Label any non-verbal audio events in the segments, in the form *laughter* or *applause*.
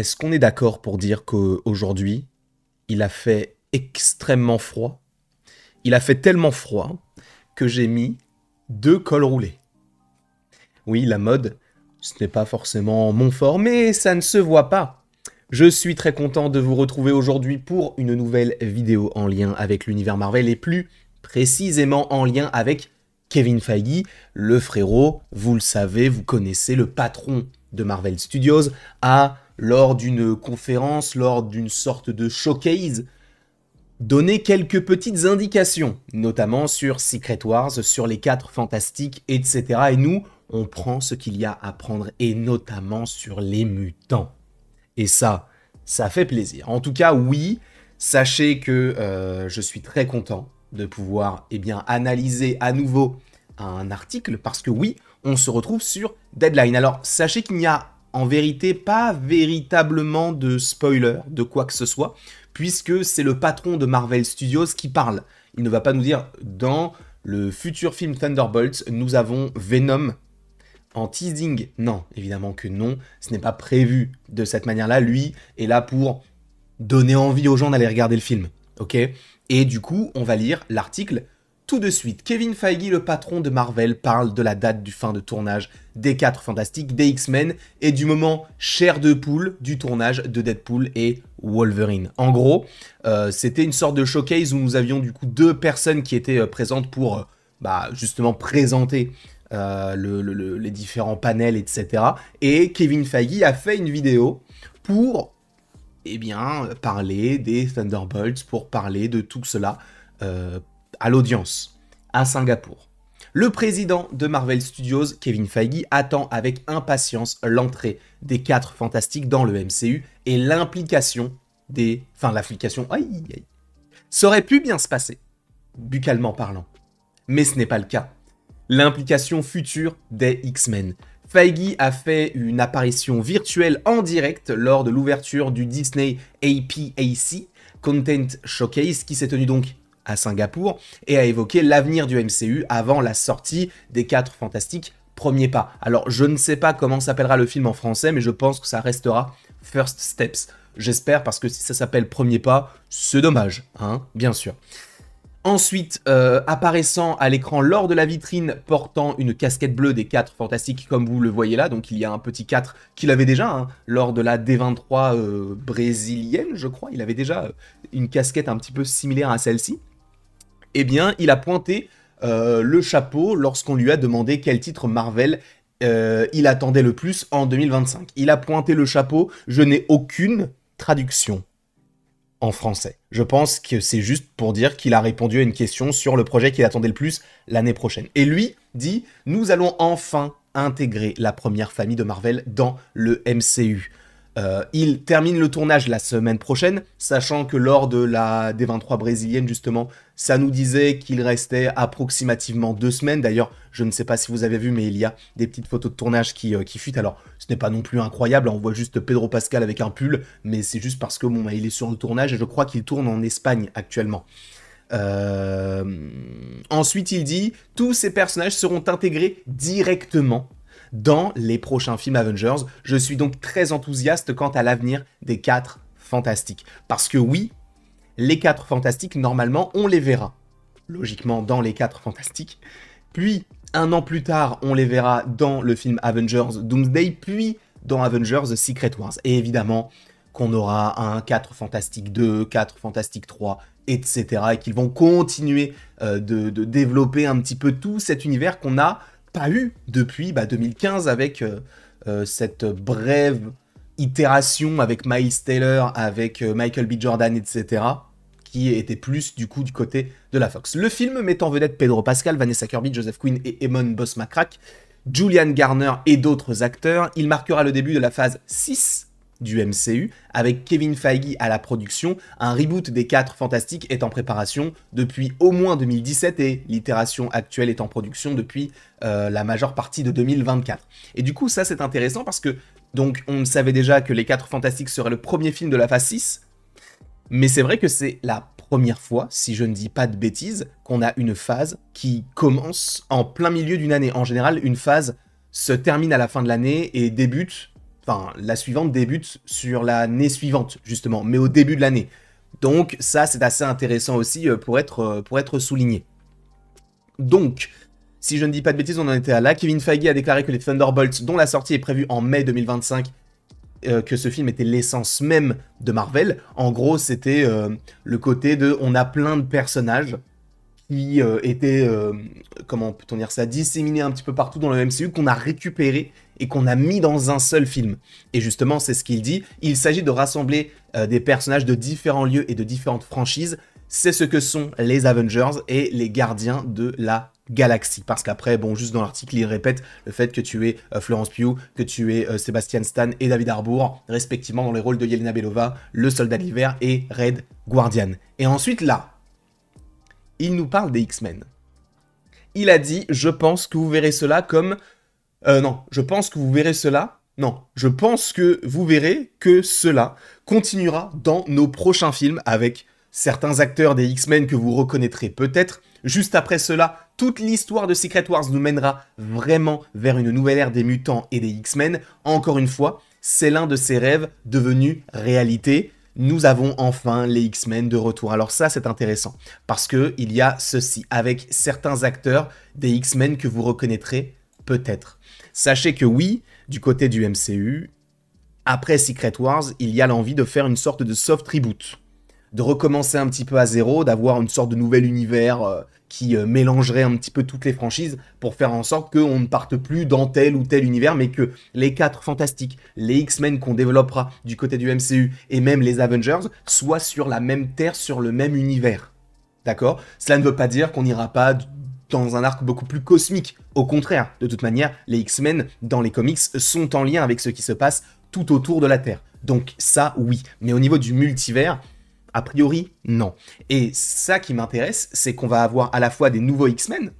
Est-ce qu'on est, d'accord pour dire qu'aujourd'hui, il a fait extrêmement froid Il a fait tellement froid que j'ai mis deux cols roulés. Oui, la mode, ce n'est pas forcément mon fort, mais ça ne se voit pas. Je suis très content de vous retrouver aujourd'hui pour une nouvelle vidéo en lien avec l'univers Marvel et plus précisément en lien avec Kevin Feige, le frérot, vous le savez, vous connaissez, le patron de Marvel Studios, a lors d'une conférence, lors d'une sorte de showcase, donner quelques petites indications, notamment sur Secret Wars, sur les quatre fantastiques, etc. Et nous, on prend ce qu'il y a à prendre, et notamment sur les mutants. Et ça, ça fait plaisir. En tout cas, oui, sachez que euh, je suis très content de pouvoir eh bien, analyser à nouveau un article, parce que oui, on se retrouve sur Deadline. Alors, sachez qu'il n'y a en vérité pas véritablement de spoiler de quoi que ce soit, puisque c'est le patron de Marvel Studios qui parle. Il ne va pas nous dire dans le futur film Thunderbolts, nous avons Venom en teasing. Non, évidemment que non, ce n'est pas prévu de cette manière-là. Lui est là pour donner envie aux gens d'aller regarder le film. Ok Et du coup, on va lire l'article tout de suite, Kevin Feige, le patron de Marvel, parle de la date du fin de tournage des 4 Fantastiques, des X-Men et du moment cher de poule du tournage de Deadpool et Wolverine. En gros, euh, c'était une sorte de showcase où nous avions du coup deux personnes qui étaient euh, présentes pour euh, bah, justement présenter les différents panels, etc. Et Kevin Feige a fait une vidéo pour et eh bien, parler des Thunderbolts, pour parler de tout cela à l'audience à Singapour. Le président de Marvel Studios, Kevin Feige, attend avec impatience l'entrée des quatre fantastiques dans le MCU et l'implication des... Enfin, l'application... Aïe, aïe. Ça aurait pu bien se passer, buccalement parlant. Mais ce n'est pas le cas. L'implication future des X-Men. Feige a fait une apparition virtuelle en direct lors de l'ouverture du Disney APAC Content Showcase qui s'est tenu donc à Singapour et a évoqué l'avenir du MCU avant la sortie des 4 Fantastiques premier pas. Alors je ne sais pas comment s'appellera le film en français, mais je pense que ça restera First Steps. J'espère parce que si ça s'appelle premier pas, c'est dommage, hein, bien sûr. Ensuite, euh, apparaissant à l'écran lors de la vitrine, portant une casquette bleue des 4 fantastiques comme vous le voyez là, donc il y a un petit 4 qu'il avait déjà hein, lors de la D23 euh, brésilienne, je crois, il avait déjà euh, une casquette un petit peu similaire à celle-ci eh bien, il a pointé euh, le chapeau lorsqu'on lui a demandé quel titre Marvel euh, il attendait le plus en 2025. Il a pointé le chapeau, je n'ai aucune traduction en français. Je pense que c'est juste pour dire qu'il a répondu à une question sur le projet qu'il attendait le plus l'année prochaine. Et lui dit, nous allons enfin intégrer la première famille de Marvel dans le MCU. Euh, il termine le tournage la semaine prochaine, sachant que lors de la D23 brésilienne, justement, ça nous disait qu'il restait approximativement deux semaines. D'ailleurs, je ne sais pas si vous avez vu, mais il y a des petites photos de tournage qui, euh, fuitent. Alors, ce n'est pas non plus incroyable. Hein. On voit juste Pedro Pascal avec un pull, mais c'est juste parce que bah, il est sur le tournage et je crois qu'il tourne en Espagne actuellement. Euh, ensuite, il dit tous ces personnages seront intégrés directement dans les prochains films Avengers. Je suis donc très enthousiaste quant à l'avenir des quatre fantastiques. Parce que oui, les quatre fantastiques, normalement, on les verra. Logiquement, dans les quatre fantastiques. Puis, un an plus tard, on les verra dans le film Avengers Doomsday, puis dans Avengers Secret Wars. Et évidemment, qu'on aura un 4 Fantastique 2, 4 Fantastique 3, etc. Et qu'ils vont continuer euh, de, développer un petit peu tout cet univers qu'on n'a pas eu depuis 2015 bah, avec euh, euh, cette brève itération avec Miles Taylor, avec euh, Michael B. Jordan, etc., qui était plus du coup du côté de la Fox. Le film met en vedette Pedro Pascal, Vanessa Kirby, Joseph Quinn et Eamon Boss McCrack, Julian Garner et d'autres acteurs. Il marquera le début de la phase 6 du MCU, avec Kevin Feige à la production, un reboot des 4 Fantastiques est en préparation depuis au moins 2017 et l'itération actuelle est en production depuis euh, la majeure partie de 2024. Et du coup, ça c'est intéressant parce que donc on savait déjà que Les 4 Fantastiques serait le premier film de la phase 6, mais c'est vrai que c'est la première fois, si je ne dis pas de bêtises, qu'on a une phase qui commence en plein milieu d'une année. En général, une phase se termine à la fin de l'année et débute, enfin la suivante débute sur l'année suivante justement, mais au début de l'année. Donc ça c'est assez intéressant aussi euh, pour être, euh, pour être souligné. Donc si je ne dis pas de bêtises, on en était à là. Kevin Feige a déclaré que les Thunderbolts, dont la sortie est prévue en mai 2025, euh, que ce film était l'essence même de Marvel. En gros, c'était euh, le côté de on a plein de personnages qui euh, étaient, comment peut-on dire ça, disséminés un petit peu partout dans le MCU, qu'on a récupéré et qu'on a mis dans un seul film. Et justement, c'est ce qu'il dit. Il s'agit de rassembler des personnages de différents lieux et de différentes franchises. C'est ce que sont les Avengers et les gardiens de la Galaxy. Parce qu'après, bon, juste dans l'article, il répète le fait que tu es euh, Florence Pugh, que tu es euh, Sébastien Stan et David Harbour, respectivement dans les rôles de Yelena Belova, le soldat d'hiver et Red Guardian. Et ensuite, là, il nous parle des X-Men. Il a dit, je pense que vous verrez cela comme... Euh, non, je pense que vous verrez cela non, je pense que vous verrez que cela continuera dans nos prochains films avec Certains acteurs des X-Men que vous reconnaîtrez peut-être, juste après cela, toute l'histoire de Secret Wars nous mènera vraiment vers une nouvelle ère des mutants et des X-Men. Encore une fois, c'est l'un de ces rêves devenus réalité. Nous avons enfin les X-Men de retour. Alors ça, c'est intéressant parce qu'il y a ceci avec certains acteurs des X-Men que vous reconnaîtrez peut-être. Sachez que oui, du côté du MCU, après Secret Wars, il y a l'envie de faire une sorte de soft reboot de recommencer un petit peu à zéro, d'avoir une sorte de nouvel univers euh, qui euh, mélangerait un petit peu toutes les franchises pour faire en sorte qu'on ne parte plus dans tel ou tel univers, mais que les quatre Fantastiques, les X-Men qu'on développera du côté du MCU et même les Avengers soient sur la même terre, sur le même univers. D'accord Cela ne veut pas dire qu'on n'ira pas dans un arc beaucoup plus cosmique. Au contraire, de toute manière, les X-Men dans les comics sont en lien avec ce qui se passe tout autour de la Terre. Donc ça, oui. Mais au niveau du multivers, a priori, non. Et ça qui m'intéresse, c'est qu'on va avoir à la fois des nouveaux X-Men,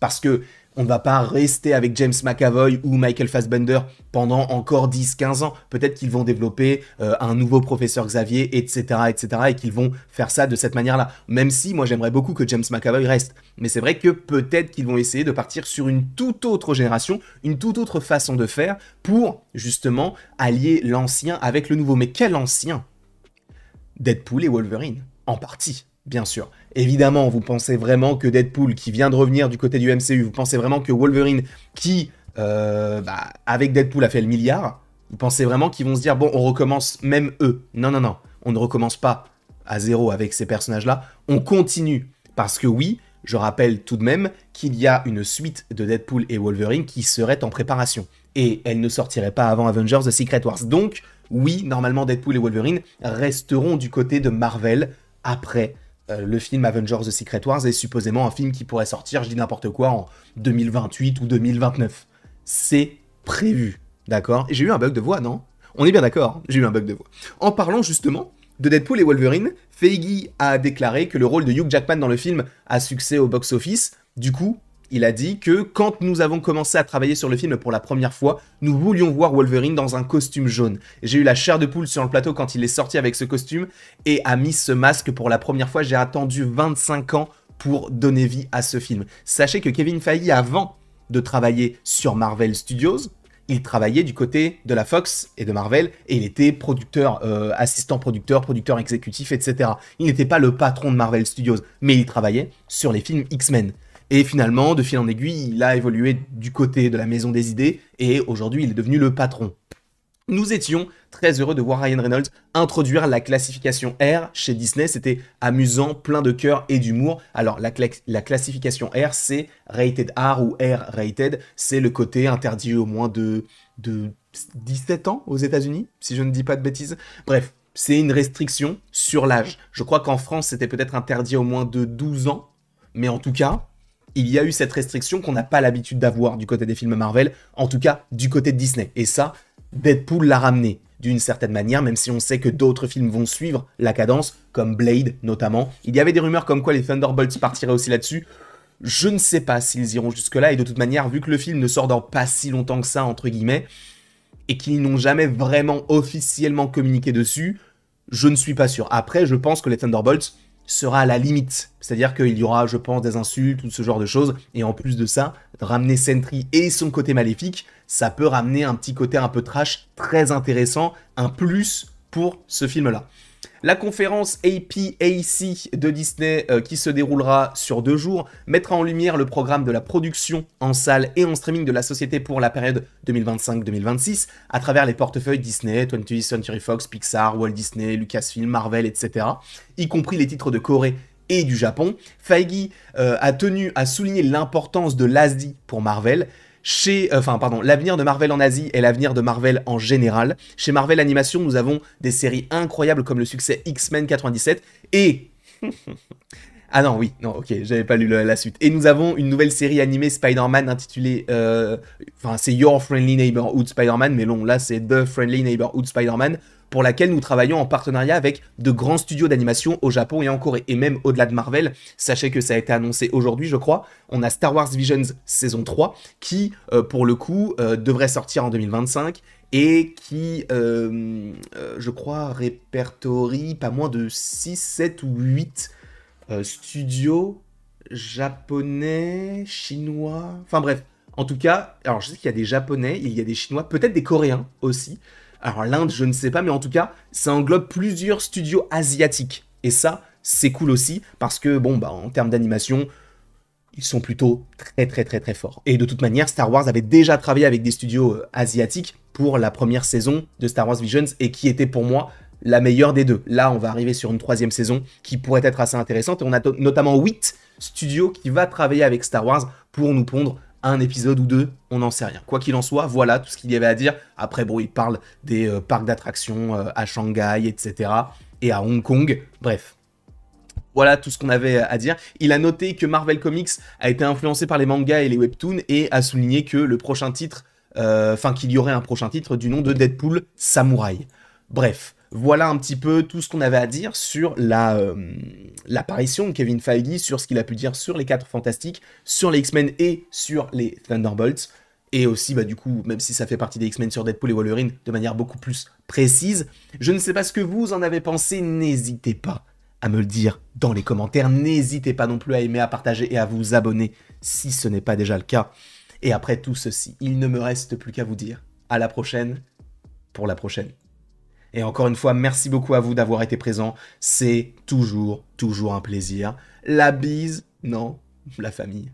parce que on ne va pas rester avec James McAvoy ou Michael Fassbender pendant encore 10-15 ans. Peut-être qu'ils vont développer euh, un nouveau professeur Xavier, etc., etc., et qu'ils vont faire ça de cette manière-là. Même si, moi, j'aimerais beaucoup que James McAvoy reste. Mais c'est vrai que peut-être qu'ils vont essayer de partir sur une toute autre génération, une toute autre façon de faire pour, justement, allier l'ancien avec le nouveau. Mais quel ancien Deadpool et Wolverine. En partie, bien sûr. Évidemment, vous pensez vraiment que Deadpool, qui vient de revenir du côté du MCU, vous pensez vraiment que Wolverine, qui, euh, bah, avec Deadpool, a fait le milliard, vous pensez vraiment qu'ils vont se dire, bon, on recommence même eux. Non, non, non, on ne recommence pas à zéro avec ces personnages-là, on continue. Parce que oui, je rappelle tout de même qu'il y a une suite de Deadpool et Wolverine qui serait en préparation. Et elle ne sortirait pas avant Avengers The Secret Wars. Donc, oui, normalement Deadpool et Wolverine resteront du côté de Marvel après euh, le film Avengers The Secret Wars et supposément un film qui pourrait sortir, je dis n'importe quoi, en 2028 ou 2029. C'est prévu, d'accord J'ai eu un bug de voix, non On est bien d'accord, hein j'ai eu un bug de voix. En parlant justement de Deadpool et Wolverine, Feige a déclaré que le rôle de Hugh Jackman dans le film a succès au box-office. Du coup, il a dit que quand nous avons commencé à travailler sur le film pour la première fois, nous voulions voir Wolverine dans un costume jaune. J'ai eu la chair de poule sur le plateau quand il est sorti avec ce costume et a mis ce masque pour la première fois. J'ai attendu 25 ans pour donner vie à ce film. Sachez que Kevin Feige, avant de travailler sur Marvel Studios, il travaillait du côté de la Fox et de Marvel et il était producteur, euh, assistant producteur, producteur exécutif, etc. Il n'était pas le patron de Marvel Studios, mais il travaillait sur les films X-Men. Et finalement, de fil en aiguille, il a évolué du côté de la maison des idées et aujourd'hui il est devenu le patron. Nous étions très heureux de voir Ryan Reynolds introduire la classification R chez Disney. C'était amusant, plein de cœur et d'humour. Alors, la, classification R, c'est rated R ou R rated. C'est le côté interdit au moins de, de 17 ans aux États-Unis, si je ne dis pas de bêtises. Bref, c'est une restriction sur l'âge. Je crois qu'en France, c'était peut-être interdit au moins de 12 ans. Mais en tout cas, il y a eu cette restriction qu'on n'a pas l'habitude d'avoir du côté des films Marvel, en tout cas du côté de Disney. Et ça, Deadpool l'a ramené d'une certaine manière, même si on sait que d'autres films vont suivre la cadence, comme Blade notamment. Il y avait des rumeurs comme quoi les Thunderbolts partiraient aussi là-dessus. Je ne sais pas s'ils iront jusque-là, et de toute manière, vu que le film ne sort dans pas si longtemps que ça, entre guillemets, et qu'ils n'ont jamais vraiment officiellement communiqué dessus, je ne suis pas sûr. Après, je pense que les Thunderbolts sera à la limite. C'est-à-dire qu'il y aura, je pense, des insultes, tout ce genre de choses. Et en plus de ça, ramener Sentry et son côté maléfique, ça peut ramener un petit côté un peu trash très intéressant, un plus pour ce film-là. La conférence APAC de Disney, euh, qui se déroulera sur deux jours, mettra en lumière le programme de la production en salle et en streaming de la société pour la période 2025-2026, à travers les portefeuilles Disney, 20th Century Fox, Pixar, Walt Disney, Lucasfilm, Marvel, etc., y compris les titres de Corée et du Japon. Feige euh, a tenu à souligner l'importance de l'asdi pour Marvel, chez, euh, enfin, pardon, l'avenir de Marvel en Asie et l'avenir de Marvel en général. Chez Marvel Animation, nous avons des séries incroyables comme le succès X-Men 97 et *laughs* Ah non, oui, non, ok, j'avais pas lu la, suite. Et nous avons une nouvelle série animée Spider-Man intitulée. Euh, enfin, c'est Your Friendly Neighborhood Spider-Man, mais non, là c'est The Friendly Neighborhood Spider-Man, pour laquelle nous travaillons en partenariat avec de grands studios d'animation au Japon et en Corée. Et même au-delà de Marvel, sachez que ça a été annoncé aujourd'hui, je crois. On a Star Wars Visions saison 3, qui, euh, pour le coup, euh, devrait sortir en 2025 et qui, je crois, répertorie pas moins de 6, 7 ou 8 euh, studio japonais, chinois, enfin bref. En tout cas, alors je sais qu'il y a des japonais, il y a des chinois, peut-être des coréens aussi. Alors l'Inde, je ne sais pas, mais en tout cas, ça englobe plusieurs studios asiatiques. Et ça, c'est cool aussi, parce que bon, bah en termes d'animation, ils sont plutôt très très très très forts. Et de toute manière, Star Wars avait déjà travaillé avec des studios euh, asiatiques pour la première saison de Star Wars Visions et qui était pour moi la meilleure des deux. Là, on va arriver sur une troisième saison qui pourrait être assez intéressante. Et on a notamment 8 studios qui vont travailler avec Star Wars pour nous pondre un épisode ou deux, on n'en sait rien. Quoi qu'il en soit, voilà tout ce qu'il y avait à dire. Après, bon, il parle des euh, parcs d'attractions euh, à Shanghai, etc. Et à Hong Kong, bref. Voilà tout ce qu'on avait à dire. Il a noté que Marvel Comics a été influencé par les mangas et les webtoons et a souligné que le prochain titre, euh, enfin qu'il y aurait un prochain titre du nom de Deadpool Samurai. Bref, voilà un petit peu tout ce qu'on avait à dire sur euh, l'apparition de Kevin Feige, sur ce qu'il a pu dire sur les 4 Fantastiques, sur les X-Men et sur les Thunderbolts. Et aussi, bah, du coup, même si ça fait partie des X-Men sur Deadpool et Wolverine de manière beaucoup plus précise, je ne sais pas ce que vous en avez pensé, n'hésitez pas à me le dire dans les commentaires. N'hésitez pas non plus à aimer, à partager et à vous abonner si ce n'est pas déjà le cas. Et après tout ceci, il ne me reste plus qu'à vous dire à la prochaine pour la prochaine. Et encore une fois, merci beaucoup à vous d'avoir été présent. C'est toujours, toujours un plaisir. La bise, non, la famille.